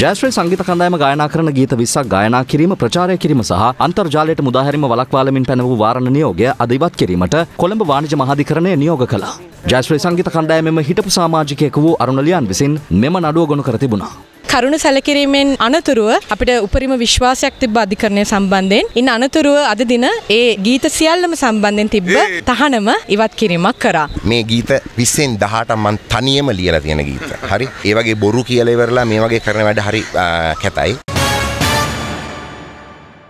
ජයශ්‍රී සංගීත කණ්ඩායම ගායනා කරන ගීත 20ක් ගායනා කිරීම ප්‍රචාරය කිරීම සහ අන්තර්ජාලයට මුදාහැරීම වළක්වාලමින් පැන වූ වාරණ නියෝගය අද ඉවත් කිරීමට කොළඹ වාණිජ මහාධිකරණය නියෝග කළා. ජයශ්‍රී සංගීත කණ්ඩායමෙම හිටපු සමාජිකයෙකු වූ අරුණලියන් විසින් මෙම නඩුව ගොනු කර තිබුණා. කරුණු සැලකිරීමෙන් අනතුරුව අපිට උපරිම විශ්වාසයක් තිබ්බ අධිකරණය සම්බන්ධයෙන් ඉන් අනතුරුව අද දින ඒ ගීත සියල්ලම සම්බන්ධයෙන් තිබ්බ තහනම ඉවත් කිරීමක් කරා මේ ගීත 20න් 18ක් මන් තනියම ලියලා තියෙන ගීත හරි ඒ වගේ බොරු කියලා ඉවරලා මේ වගේ කරන වැඩ හරි කැතයි